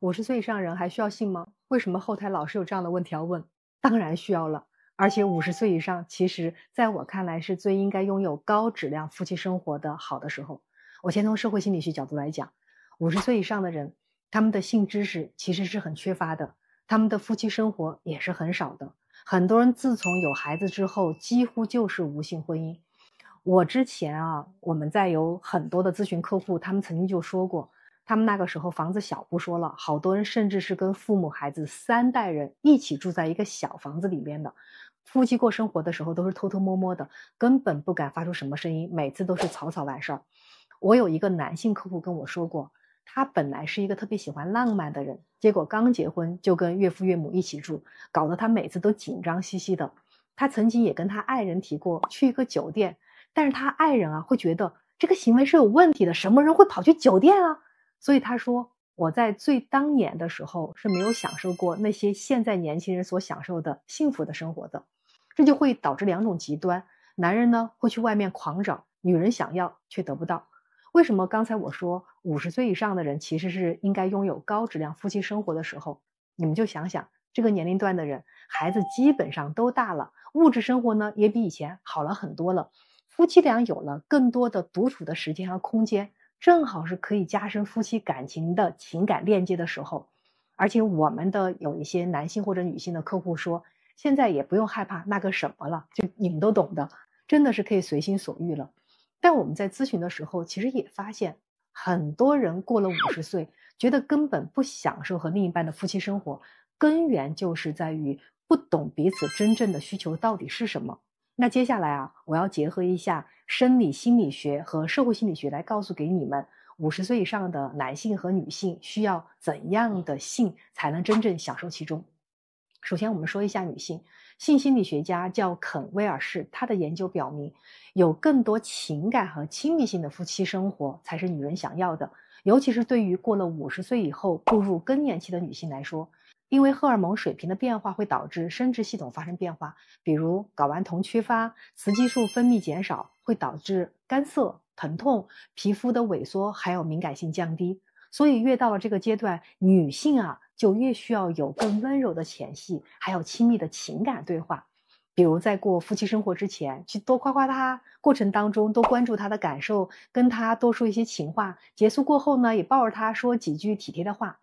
五十岁以上人还需要性吗？为什么后台老是有这样的问题要问？当然需要了，而且五十岁以上，其实在我看来是最应该拥有高质量夫妻生活的好的时候。我先从社会心理学角度来讲，五十岁以上的人，他们的性知识其实是很缺乏的，他们的夫妻生活也是很少的。很多人自从有孩子之后，几乎就是无性婚姻。我之前啊，我们在有很多的咨询客户，他们曾经就说过。他们那个时候房子小不说了，好多人甚至是跟父母、孩子三代人一起住在一个小房子里边的，夫妻过生活的时候都是偷偷摸摸的，根本不敢发出什么声音，每次都是草草完事儿。我有一个男性客户跟我说过，他本来是一个特别喜欢浪漫的人，结果刚结婚就跟岳父岳母一起住，搞得他每次都紧张兮兮的。他曾经也跟他爱人提过去一个酒店，但是他爱人啊会觉得这个行为是有问题的，什么人会跑去酒店啊？所以他说，我在最当年的时候是没有享受过那些现在年轻人所享受的幸福的生活的，这就会导致两种极端：男人呢会去外面狂找，女人想要却得不到。为什么刚才我说五十岁以上的人其实是应该拥有高质量夫妻生活的时候，你们就想想这个年龄段的人，孩子基本上都大了，物质生活呢也比以前好了很多了，夫妻俩有了更多的独处的时间和空间。正好是可以加深夫妻感情的情感链接的时候，而且我们的有一些男性或者女性的客户说，现在也不用害怕那个什么了，就你们都懂的，真的是可以随心所欲了。但我们在咨询的时候，其实也发现，很多人过了五十岁，觉得根本不享受和另一半的夫妻生活，根源就是在于不懂彼此真正的需求到底是什么。那接下来啊，我要结合一下生理心理学和社会心理学来告诉给你们，五十岁以上的男性和女性需要怎样的性才能真正享受其中。首先，我们说一下女性。性心理学家叫肯威尔士，他的研究表明，有更多情感和亲密性的夫妻生活才是女人想要的，尤其是对于过了五十岁以后步入更年期的女性来说。因为荷尔蒙水平的变化会导致生殖系统发生变化，比如睾丸酮缺乏、雌激素分泌减少，会导致干涩、疼痛、皮肤的萎缩，还有敏感性降低。所以越到了这个阶段，女性啊就越需要有更温柔的前戏，还有亲密的情感对话。比如在过夫妻生活之前，去多夸夸他，过程当中多关注他的感受，跟他多说一些情话。结束过后呢，也抱着他说几句体贴的话。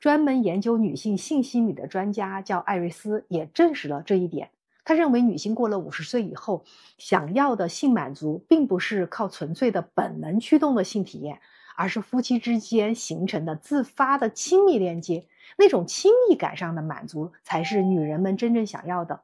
专门研究女性性心理的专家叫艾瑞斯，也证实了这一点。他认为，女性过了五十岁以后，想要的性满足并不是靠纯粹的本能驱动的性体验，而是夫妻之间形成的自发的亲密链接，那种亲密感上的满足才是女人们真正想要的。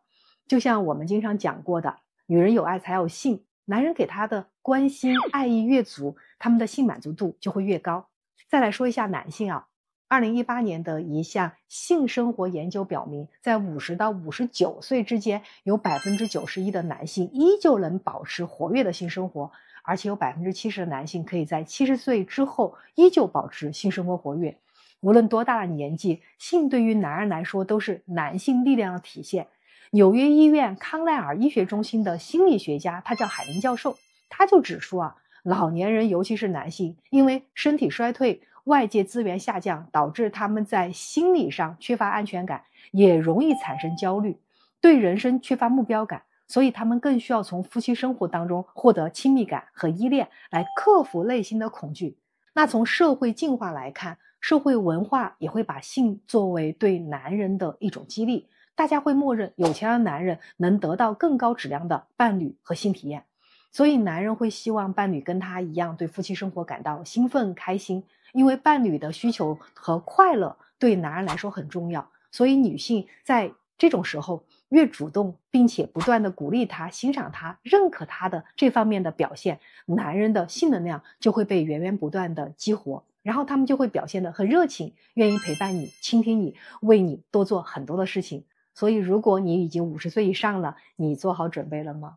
就像我们经常讲过的，女人有爱才有性，男人给她的关心、爱意越足，他们的性满足度就会越高。再来说一下男性啊。二零一八年的一项性生活研究表明，在五十到五十九岁之间，有百分之九十一的男性依旧能保持活跃的性生活，而且有百分之七十的男性可以在七十岁之后依旧保持性生活活跃。无论多大的年纪，性对于男人来说都是男性力量的体现。纽约医院康奈尔医学中心的心理学家，他叫海林教授，他就指出啊，老年人尤其是男性，因为身体衰退。外界资源下降，导致他们在心理上缺乏安全感，也容易产生焦虑，对人生缺乏目标感，所以他们更需要从夫妻生活当中获得亲密感和依恋，来克服内心的恐惧。那从社会进化来看，社会文化也会把性作为对男人的一种激励，大家会默认有钱的男人能得到更高质量的伴侣和性体验。所以，男人会希望伴侣跟他一样，对夫妻生活感到兴奋、开心，因为伴侣的需求和快乐对男人来说很重要。所以，女性在这种时候越主动，并且不断的鼓励他、欣赏他、认可他的这方面的表现，男人的性能量就会被源源不断的激活，然后他们就会表现的很热情，愿意陪伴你、倾听你、为你多做很多的事情。所以，如果你已经五十岁以上了，你做好准备了吗？